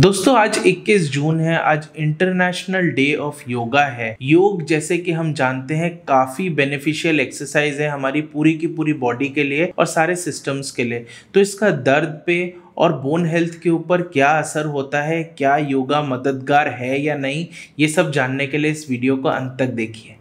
दोस्तों आज 21 जून है आज इंटरनेशनल डे ऑफ योगा है योग जैसे कि हम जानते हैं काफी बेनिफिशियल एक्सरसाइज है हमारी पूरी की पूरी बॉडी के लिए और सारे सिस्टम्स के लिए तो इसका दर्द पे और बोन हेल्थ के ऊपर क्या असर होता है क्या योगा मददगार है या नहीं ये सब जानने के लिए इस वीडियो को अंत तक देखिए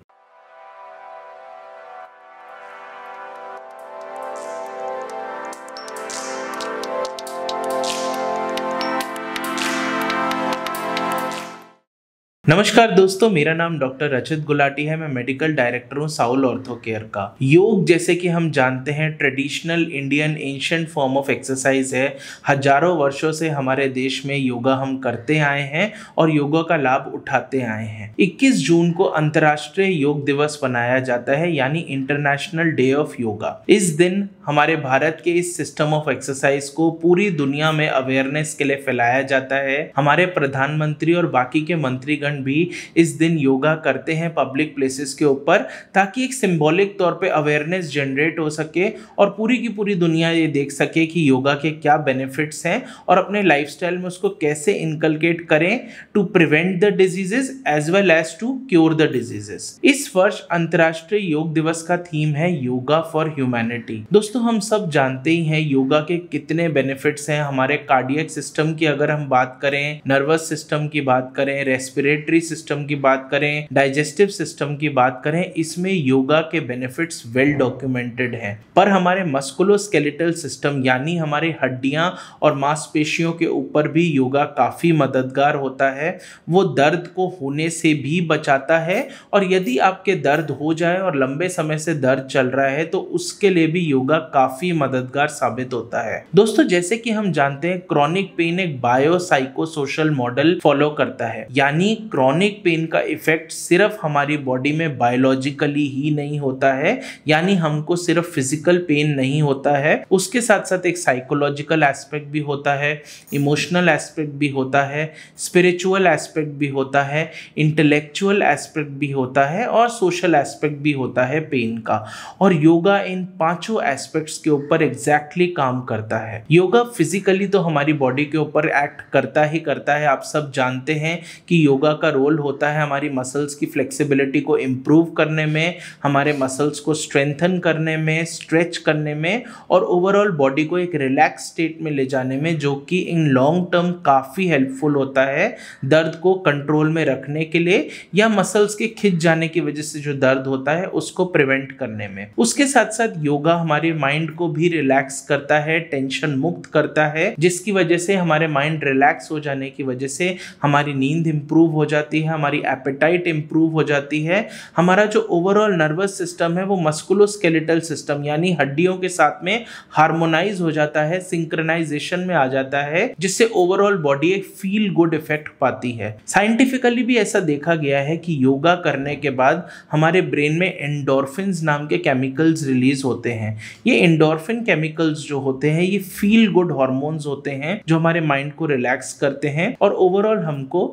नमस्कार दोस्तों मेरा नाम डॉक्टर रचित गुलाटी है मैं मेडिकल डायरेक्टर हूँ साउल ऑर्थो केयर का योग जैसे कि हम जानते हैं traditional Indian ancient form of exercise है हजारों वर्षों से हमारे देश में योगा हम करते आए हैं और योगा का लाभ उठाते आए हैं 21 जून को अंतर्राष्ट्रीय योग दिवस मनाया जाता है यानी इंटरनेशनल डे ऑफ योगा इस दिन हमारे भारत के इस सिस्टम ऑफ एक्सरसाइज को पूरी दुनिया में अवेयरनेस के लिए फैलाया जाता है हमारे प्रधानमंत्री और बाकी के मंत्रीगण जन भी इस दिन योगा करते हैं पब्लिक प्लेसेस के ऊपर ताकि एक सिंबॉलिक तौर पे अवेयरनेस जनरेट हो सके और पूरी की पूरी दुनिया ये देख सके कि योगा के क्या बेनिफिट्स हैं और अपने लाइफ में उसको कैसे इनकलकेट करें to prevent the diseases as well as to cure the diseases इस वर्ष अंतर्राष्ट्रीय योग दिवस का थीम है योगा फॉर ह्यूमैनिटी दोस्तों हम सब जानते ही हैं योगा के कितने बेनिफिट्स हैं हमारे कार्डियक सिस्टम की अगर हम बात करें नर्वस सिस्टम की बात करें रेस्पिरेट रेस्पिरेटरी सिस्टम की बात करें डाइजेस्टिव सिस्टम की बात करें इसमें योगा के बेनिफिट्स वेल डॉक्यूमेंटेड हैं पर हमारे मस्कुलोस्केलेटल सिस्टम यानी हमारे हड्डियाँ और मांसपेशियों के ऊपर भी योगा काफ़ी मददगार होता है वो दर्द को होने से भी बचाता है और यदि आपके दर्द हो जाए और लंबे समय से दर्द चल रहा है तो उसके लिए भी योगा काफ़ी मददगार साबित होता है दोस्तों जैसे कि हम जानते हैं क्रॉनिक पेन एक बायोसाइकोसोशल मॉडल फॉलो करता है यानी क्रॉनिक पेन का इफ़ेक्ट सिर्फ हमारी बॉडी में बायोलॉजिकली ही नहीं होता है यानी हमको सिर्फ फिजिकल पेन नहीं होता है उसके साथ साथ एक साइकोलॉजिकल एस्पेक्ट भी होता है इमोशनल एस्पेक्ट भी होता है स्पिरिचुअल एस्पेक्ट भी होता है इंटेलेक्चुअल एस्पेक्ट भी होता है और सोशल एस्पेक्ट भी होता है पेन का और योगा इन पांचों एस्पेक्ट्स के ऊपर एग्जैक्टली काम करता है योगा फिजिकली तो हमारी बॉडी के ऊपर एक्ट करता ही करता है आप सब जानते हैं कि योगा का रोल होता है हमारी मसल्स की फ्लेक्सिबिलिटी को इम्प्रूव करने में हमारे मसल्स को स्ट्रेंथन करने में स्ट्रेच करने में और ओवरऑल बॉडी को एक रिलैक्स स्टेट में ले जाने में जो कि इन लॉन्ग टर्म काफ़ी हेल्पफुल होता है दर्द को कंट्रोल में रखने के लिए या मसल्स के खिंच जाने की वजह से जो दर्द होता है उसको प्रिवेंट करने में उसके साथ साथ योगा हमारे माइंड को भी रिलैक्स करता है टेंशन मुक्त करता है जिसकी वजह से हमारे माइंड रिलैक्स हो जाने की वजह से हमारी नींद इंप्रूव हो जाती जाती है हमारी एपेटाइट इम्प्रूव हो जाती है हमारा जो ओवरऑल नर्वस सिस्टम है वो मस्कुलोस्केलेटल सिस्टम यानी हड्डियों के साथ में हार्मोनाइज हो जाता है सिंक्रनाइजेशन में आ जाता है जिससे ओवरऑल बॉडी एक फील गुड इफेक्ट पाती है साइंटिफिकली भी ऐसा देखा गया है कि योगा करने के बाद हमारे ब्रेन में एंडोरफिन नाम के केमिकल्स रिलीज होते हैं ये इंडोरफिन केमिकल्स जो होते हैं ये फील गुड हॉर्मोन्स होते हैं जो हमारे माइंड को रिलैक्स करते हैं और ओवरऑल हमको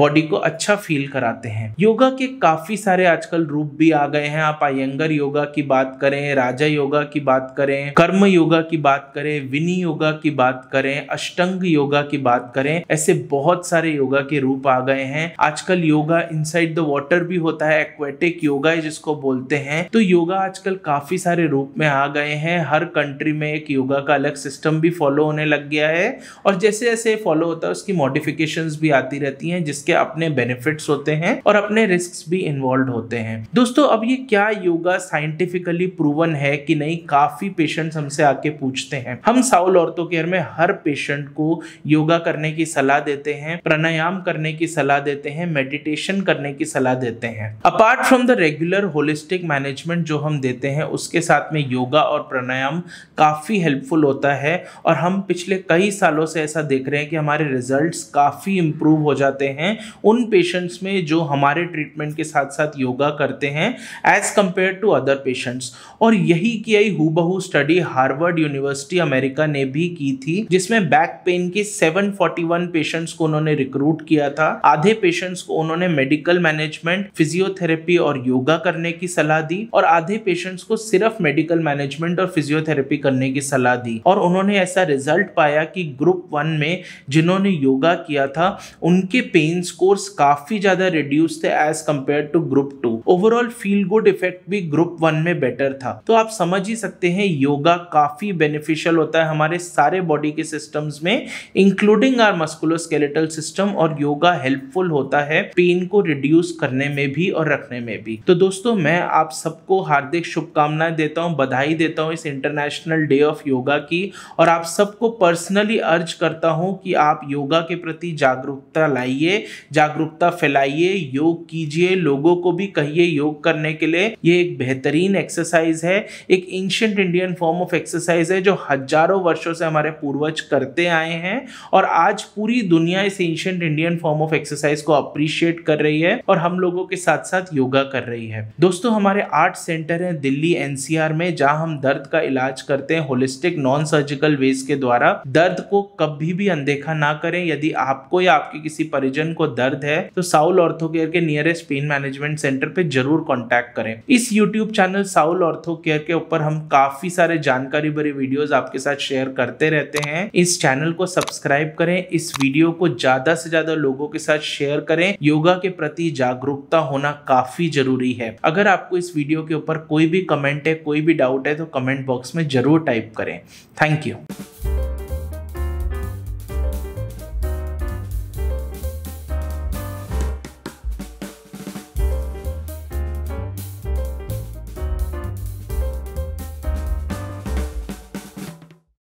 बॉडी को अच्छा फील कराते हैं योगा के काफी सारे आजकल रूप भी आ गए हैं आप आयंगर योगा की बात करें राजा योगा की बात करें कर्म योगा की बात करें विनी योगा की बात करें अष्टंग योगा की बात करें ऐसे बहुत सारे योगा के रूप आ गए हैं आजकल योगा इन द वॉटर भी होता है एक्वेटिक योगा जिसको बोलते हैं तो योगा आजकल काफी सारे रूप में आ गए हैं हर कंट्री में एक योगा का अलग सिस्टम भी फॉलो होने लग गया है और जैसे जैसे फॉलो होता है उसकी मॉडिफिकेशन भी आती रहती हैं जिसके अपने बेनिफिट्स होते हैं और अपने रिस्क भी इन्वॉल्व होते हैं दोस्तों अब ये क्या योगा साइंटिफिकली प्रूवन है कि नहीं काफी पेशेंट्स हमसे आके पूछते हैं हम साउल औरतों केयर में हर पेशेंट को योगा करने की सलाह देते हैं प्राणायाम करने की सलाह देते हैं मेडिटेशन करने की सलाह देते हैं apart from the regular holistic management जो हम देते हैं उसके साथ में योगा और प्राणायाम काफ़ी हेल्पफुल होता है और हम पिछले कई सालों से ऐसा देख रहे हैं कि हमारे रिजल्ट्स काफ़ी इंप्रूव हो जाते हैं उन उन पेशेंट्स में जो हमारे ट्रीटमेंट के साथ साथ योगा करते हैं as compare to other patients और यही की आई हु स्टडी हार्वर्ड यूनिवर्सिटी अमेरिका ने भी की थी जिसमें बैक पेन के 741 पेशेंट्स को उन्होंने रिक्रूट किया था आधे पेशेंट्स को उन्होंने मेडिकल मैनेजमेंट फिजियोथेरेपी और योगा करने की सलाह दी और आधे पेशेंट्स को सिर्फ मेडिकल मैनेजमेंट और फिजियोथेरेपी करने की सलाह दी और उन्होंने ऐसा रिजल्ट पाया कि ग्रुप वन में जिन्होंने योगा किया था उनके पेन स्कोर्स काफी ज्यादा रिड्यूस थे as compare to group two overall feel good effect भी ग्रुप वन में बेटर था तो आप समझ ही सकते हैं योगा काफी बेनिफिशियल होता है हमारे सारे बॉडी के सिस्टम्स में इंक्लूडिंग आर मस्कुलोस्केलेटल सिस्टम और योगा हेल्पफुल होता है पेन को रिड्यूस करने में भी और रखने में भी तो दोस्तों मैं आप सबको हार्दिक शुभकामनाएं देता हूँ बधाई देता हूँ इस इंटरनेशनल डे ऑफ योगा की और आप सबको पर्सनली अर्ज करता हूँ कि आप योगा के प्रति जागरूकता लाइए जागरूक जागरूकता फैलाइए योग कीजिए लोगों को भी कहिए योग करने के लिए ये एक बेहतरीन एक्सरसाइज है एक ancient Indian form of exercise है जो हजारों वर्षों से हमारे पूर्वज करते आए हैं और आज पूरी दुनिया इस ancient Indian form of exercise को अप्रिशिएट कर रही है और हम लोगों के साथ साथ योगा कर रही है दोस्तों हमारे आर्ट सेंटर है दिल्ली एनसीआर में जहां हम दर्द का इलाज करते हैं होलिस्टिक नॉन सर्जिकल वेज के द्वारा दर्द को कभी भी अनदेखा ना करें यदि आपको या आपके किसी परिजन को दर्द है है तो साउल ऑर्थो केयर के नियरेस्ट पेन मैनेजमेंट सेंटर पे जरूर कॉन्टेक्ट करें इस YouTube channel Saul ortho care के ऊपर हम काफी सारे जानकारी भरे वीडियोज आपके साथ शेयर करते रहते हैं इस चैनल को सब्सक्राइब करें इस वीडियो को ज्यादा से ज्यादा लोगों के साथ शेयर करें योगा के प्रति जागरूकता होना काफी जरूरी है अगर आपको इस वीडियो के ऊपर कोई भी कमेंट है कोई भी डाउट है तो कमेंट बॉक्स में जरूर टाइप करें थैंक यू